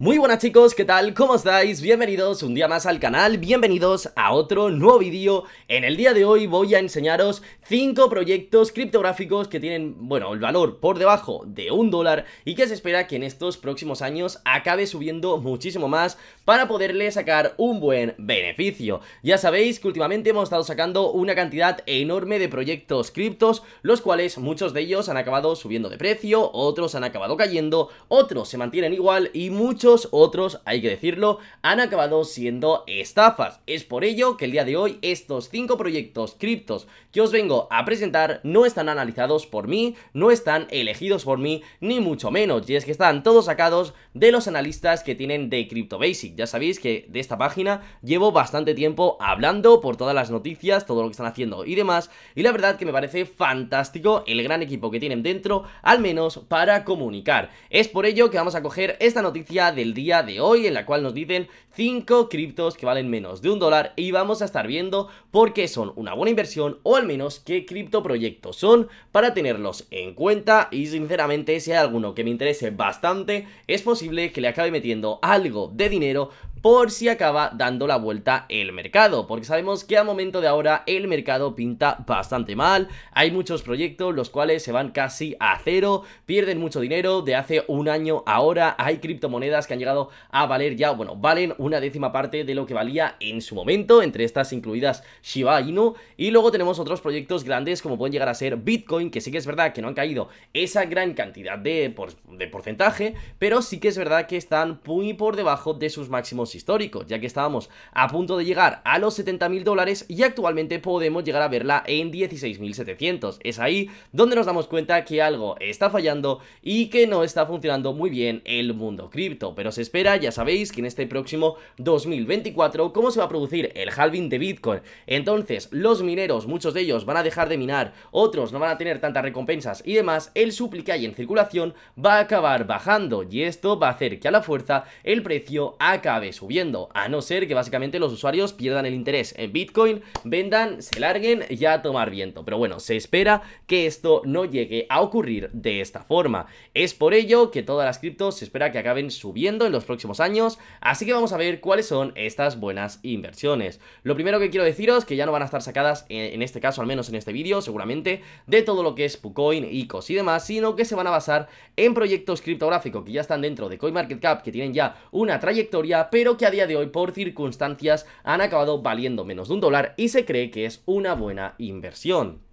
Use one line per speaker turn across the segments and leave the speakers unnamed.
Muy buenas chicos, ¿qué tal? ¿Cómo estáis? Bienvenidos un día más al canal, bienvenidos a otro nuevo vídeo. En el día de hoy voy a enseñaros 5 proyectos criptográficos que tienen, bueno, el valor por debajo de un dólar y que se espera que en estos próximos años acabe subiendo muchísimo más para poderle sacar un buen beneficio. Ya sabéis que últimamente hemos estado sacando una cantidad enorme de proyectos criptos, los cuales muchos de ellos han acabado subiendo de precio, otros han acabado cayendo, otros se mantienen igual y muchos otros, hay que decirlo, han acabado siendo estafas. Es por ello que el día de hoy estos 5 proyectos criptos que os vengo a presentar no están analizados por mí, no están elegidos por mí, ni mucho menos. Y es que están todos sacados de los analistas que tienen de Crypto Basic. Ya sabéis que de esta página llevo bastante tiempo hablando por todas las noticias, todo lo que están haciendo y demás. Y la verdad que me parece fantástico el gran equipo que tienen dentro, al menos para comunicar. Es por ello que vamos a coger esta noticia del día de hoy en la cual nos dicen 5 criptos que valen menos de un dólar y vamos a estar viendo por qué son una buena inversión o al menos qué cripto proyectos son para tenerlos en cuenta y sinceramente si hay alguno que me interese bastante es posible que le acabe metiendo algo de dinero por si acaba dando la vuelta el mercado, porque sabemos que a momento de ahora el mercado pinta bastante mal, hay muchos proyectos los cuales se van casi a cero, pierden mucho dinero, de hace un año ahora hay criptomonedas que han llegado a valer ya, bueno, valen una décima parte de lo que valía en su momento, entre estas incluidas Shiba Inu, y luego tenemos otros proyectos grandes como pueden llegar a ser Bitcoin, que sí que es verdad que no han caído esa gran cantidad de, de porcentaje, pero sí que es verdad que están muy por debajo de sus máximos históricos, ya que estábamos a punto de llegar a los 70.000 dólares y actualmente podemos llegar a verla en 16.700. Es ahí donde nos damos cuenta que algo está fallando y que no está funcionando muy bien el mundo cripto, pero se espera, ya sabéis, que en este próximo 2024, cómo se va a producir el halving de Bitcoin. Entonces, los mineros, muchos de ellos van a dejar de minar, otros no van a tener tantas recompensas y demás, el supli que hay en circulación va a acabar bajando y esto va a hacer que a la fuerza el precio acabe subiendo, a no ser que básicamente los usuarios pierdan el interés en Bitcoin, vendan, se larguen y a tomar viento. Pero bueno, se espera que esto no llegue a ocurrir de esta forma. Es por ello que todas las criptos se espera que acaben subiendo en los próximos años, así que vamos a ver cuáles son estas buenas inversiones. Lo primero que quiero deciros que ya no van a estar sacadas, en este caso, al menos en este vídeo, seguramente, de todo lo que es Pucoin, ICOs y demás, sino que se van a basar en proyectos criptográficos que ya están dentro de CoinMarketCap, que tienen ya una trayectoria, pero que a día de hoy por circunstancias han acabado valiendo menos de un dólar y se cree que es una buena inversión.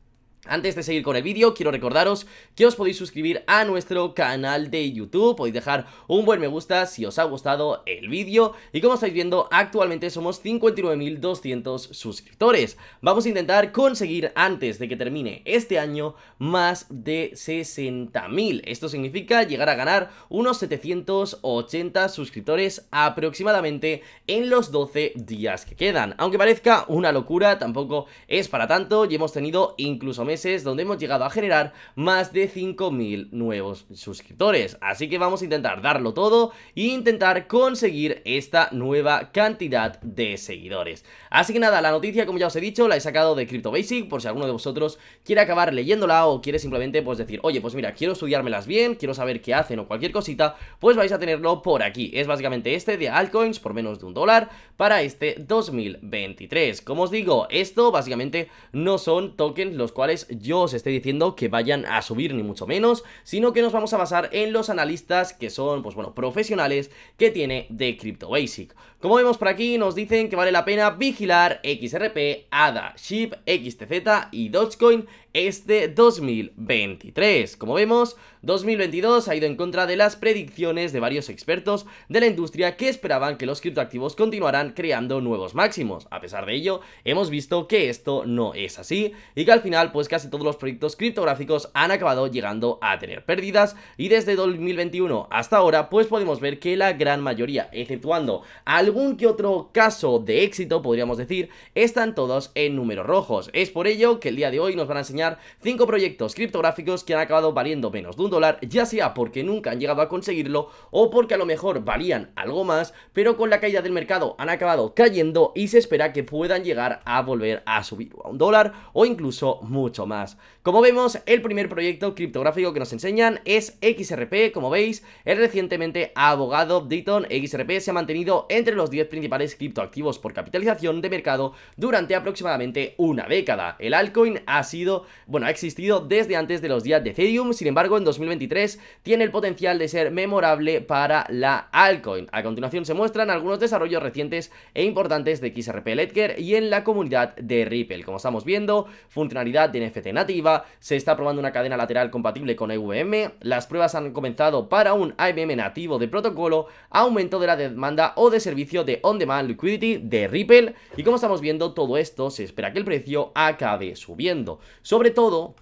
Antes de seguir con el vídeo, quiero recordaros que os podéis suscribir a nuestro canal de YouTube, podéis dejar un buen me gusta si os ha gustado el vídeo y como estáis viendo, actualmente somos 59.200 suscriptores. Vamos a intentar conseguir antes de que termine este año más de 60.000. Esto significa llegar a ganar unos 780 suscriptores aproximadamente en los 12 días que quedan. Aunque parezca una locura, tampoco es para tanto y hemos tenido incluso menos donde hemos llegado a generar más de 5.000 nuevos suscriptores. Así que vamos a intentar darlo todo e intentar conseguir esta nueva cantidad de seguidores. Así que nada, la noticia como ya os he dicho la he sacado de Crypto Basic por si alguno de vosotros quiere acabar leyéndola o quiere simplemente pues decir, oye pues mira, quiero estudiármelas bien, quiero saber qué hacen o cualquier cosita, pues vais a tenerlo por aquí. Es básicamente este de altcoins por menos de un dólar para este 2023. Como os digo, esto básicamente no son tokens los cuales yo os estoy diciendo que vayan a subir ni mucho menos, sino que nos vamos a basar en los analistas que son, pues bueno, profesionales que tiene de Crypto Basic. Como vemos por aquí, nos dicen que vale la pena vigilar XRP, ADA, SHIB, XTZ y Dogecoin este 2023. Como vemos, 2022 ha ido en contra de las predicciones de varios expertos de la industria que esperaban que los criptoactivos continuarán creando nuevos máximos. A pesar de ello, hemos visto que esto no es así y que al final pues casi todos los proyectos criptográficos han acabado llegando a tener pérdidas y desde 2021 hasta ahora pues podemos ver que la gran mayoría, exceptuando algo que otro caso de éxito, podríamos decir, están todos en números rojos. Es por ello que el día de hoy nos van a enseñar 5 proyectos criptográficos que han acabado valiendo menos de un dólar, ya sea porque nunca han llegado a conseguirlo o porque a lo mejor valían algo más, pero con la caída del mercado han acabado cayendo y se espera que puedan llegar a volver a subir a un dólar o incluso mucho más. Como vemos, el primer proyecto criptográfico que nos enseñan es XRP, como veis, el recientemente abogado Ditton XRP se ha mantenido entre los 10 principales criptoactivos por capitalización de mercado durante aproximadamente una década. El altcoin ha sido, bueno, ha existido desde antes de los días de Ethereum, sin embargo en 2023 tiene el potencial de ser memorable para la altcoin. A continuación se muestran algunos desarrollos recientes e importantes de XRP Ledger y en la comunidad de Ripple. Como estamos viendo, funcionalidad de NFT nativa, se está probando una cadena lateral compatible con EVM, las pruebas han comenzado para un IBM nativo de protocolo, aumento de la demanda o de servicio de On Demand Liquidity de Ripple y como estamos viendo todo esto se espera que el precio acabe subiendo, sobre todo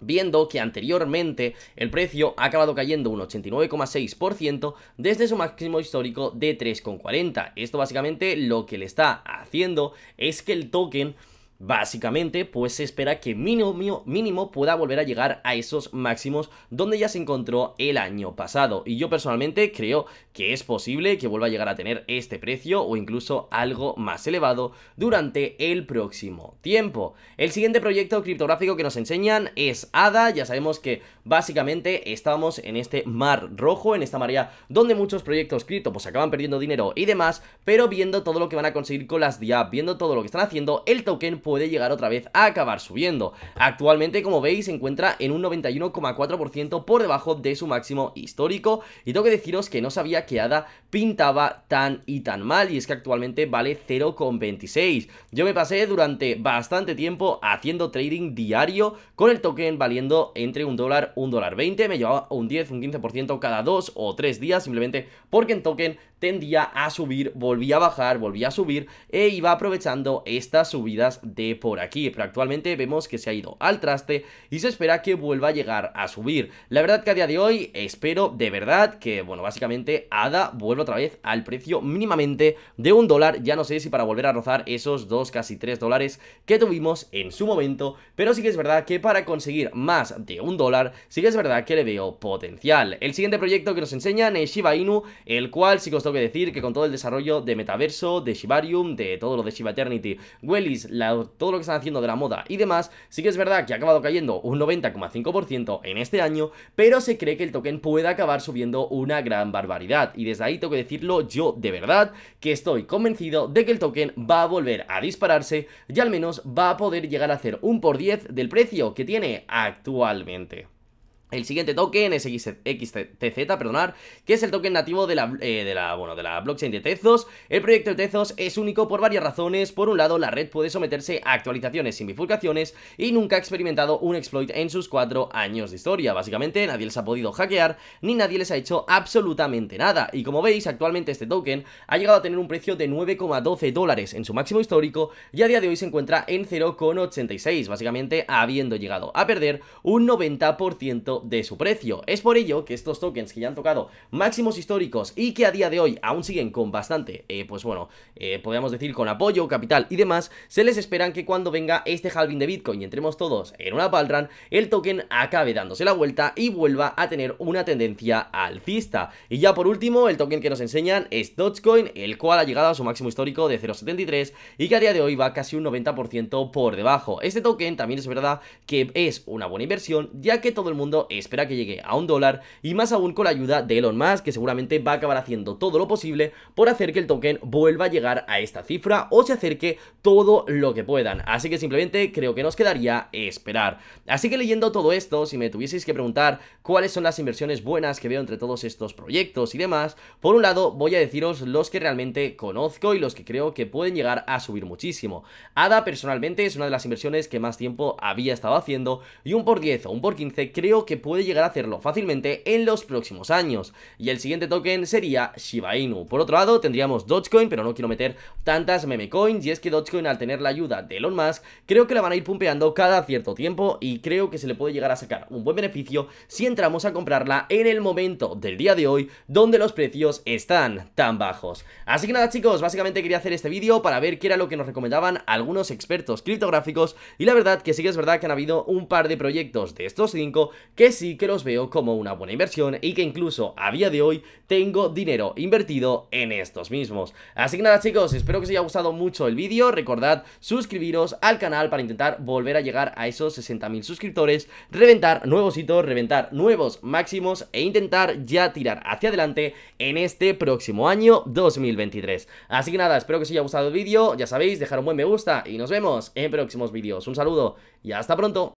viendo que anteriormente el precio ha acabado cayendo un 89,6% desde su máximo histórico de 3,40. Esto básicamente lo que le está haciendo es que el token Básicamente, pues se espera que mínimo, mínimo pueda volver a llegar a esos máximos donde ya se encontró el año pasado. Y yo personalmente creo que es posible que vuelva a llegar a tener este precio o incluso algo más elevado durante el próximo tiempo. El siguiente proyecto criptográfico que nos enseñan es ADA. Ya sabemos que básicamente estamos en este mar rojo, en esta marea donde muchos proyectos cripto pues acaban perdiendo dinero y demás, pero viendo todo lo que van a conseguir con las DIA, viendo todo lo que están haciendo, el token puede llegar otra vez a acabar subiendo. Actualmente, como veis, se encuentra en un 91,4% por debajo de su máximo histórico y tengo que deciros que no sabía que ADA pintaba tan y tan mal y es que actualmente vale 0,26. Yo me pasé durante bastante tiempo haciendo trading diario con el token valiendo entre un dólar, un dólar 20, me llevaba un 10, un 15% cada dos o tres días simplemente porque en token tendía a subir, volvía a bajar, volvía a subir e iba aprovechando estas subidas por aquí, pero actualmente vemos que se ha ido al traste y se espera que vuelva a llegar a subir. La verdad que a día de hoy espero de verdad que, bueno, básicamente ADA vuelva otra vez al precio mínimamente de un dólar, ya no sé si para volver a rozar esos dos, casi tres dólares que tuvimos en su momento, pero sí que es verdad que para conseguir más de un dólar, sí que es verdad que le veo potencial. El siguiente proyecto que nos enseñan es Shiba Inu, el cual sí que os tengo que decir que con todo el desarrollo de Metaverso, de Shibarium, de todo lo de Shiba Eternity, Wellis, la todo lo que están haciendo de la moda y demás, sí que es verdad que ha acabado cayendo un 90,5% en este año, pero se cree que el token puede acabar subiendo una gran barbaridad. Y desde ahí tengo que decirlo yo de verdad que estoy convencido de que el token va a volver a dispararse y al menos va a poder llegar a hacer un por 10 del precio que tiene actualmente. El siguiente token es XTZ, perdonar, que es el token nativo eh, de la, bueno, de la blockchain de Tezos. El proyecto de Tezos es único por varias razones. Por un lado, la red puede someterse a actualizaciones sin bifurcaciones y nunca ha experimentado un exploit en sus cuatro años de historia. Básicamente, nadie les ha podido hackear ni nadie les ha hecho absolutamente nada. Y como veis, actualmente este token ha llegado a tener un precio de 9,12 dólares en su máximo histórico y a día de hoy se encuentra en 0,86, básicamente habiendo llegado a perder un 90% de su precio. Es por ello que estos tokens que ya han tocado máximos históricos y que a día de hoy aún siguen con bastante, eh, pues bueno, eh, podríamos decir con apoyo, capital y demás, se les esperan que cuando venga este halving de Bitcoin y entremos todos en una palran, el token acabe dándose la vuelta y vuelva a tener una tendencia alcista. Y ya por último, el token que nos enseñan es Dogecoin, el cual ha llegado a su máximo histórico de 0.73 y que a día de hoy va casi un 90% por debajo. Este token también es verdad que es una buena inversión, ya que todo el mundo espera que llegue a un dólar y más aún con la ayuda de Elon Musk que seguramente va a acabar haciendo todo lo posible por hacer que el token vuelva a llegar a esta cifra o se acerque todo lo que puedan. Así que simplemente creo que nos quedaría esperar. Así que leyendo todo esto, si me tuvieseis que preguntar cuáles son las inversiones buenas que veo entre todos estos proyectos y demás, por un lado voy a deciros los que realmente conozco y los que creo que pueden llegar a subir muchísimo. ADA personalmente es una de las inversiones que más tiempo había estado haciendo y un por 10 o un por 15 creo que puede llegar a hacerlo fácilmente en los próximos años. Y el siguiente token sería Shiba Inu. Por otro lado, tendríamos Dogecoin, pero no quiero meter tantas meme coins, y es que Dogecoin al tener la ayuda de Elon Musk, creo que la van a ir pumpeando cada cierto tiempo y creo que se le puede llegar a sacar un buen beneficio si entramos a comprarla en el momento del día de hoy, donde los precios están tan bajos. Así que nada chicos, básicamente quería hacer este vídeo para ver qué era lo que nos recomendaban algunos expertos criptográficos y la verdad que sí que es verdad que han habido un par de proyectos de estos cinco que sí que los veo como una buena inversión y que incluso a día de hoy tengo dinero invertido en estos mismos. Así que nada chicos, espero que os haya gustado mucho el vídeo, recordad suscribiros al canal para intentar volver a llegar a esos 60.000 suscriptores, reventar nuevos hitos, reventar nuevos máximos e intentar ya tirar hacia adelante en este próximo año 2023. Así que nada, espero que os haya gustado el vídeo, ya sabéis, dejar un buen me gusta y nos vemos en próximos vídeos. Un saludo y hasta pronto.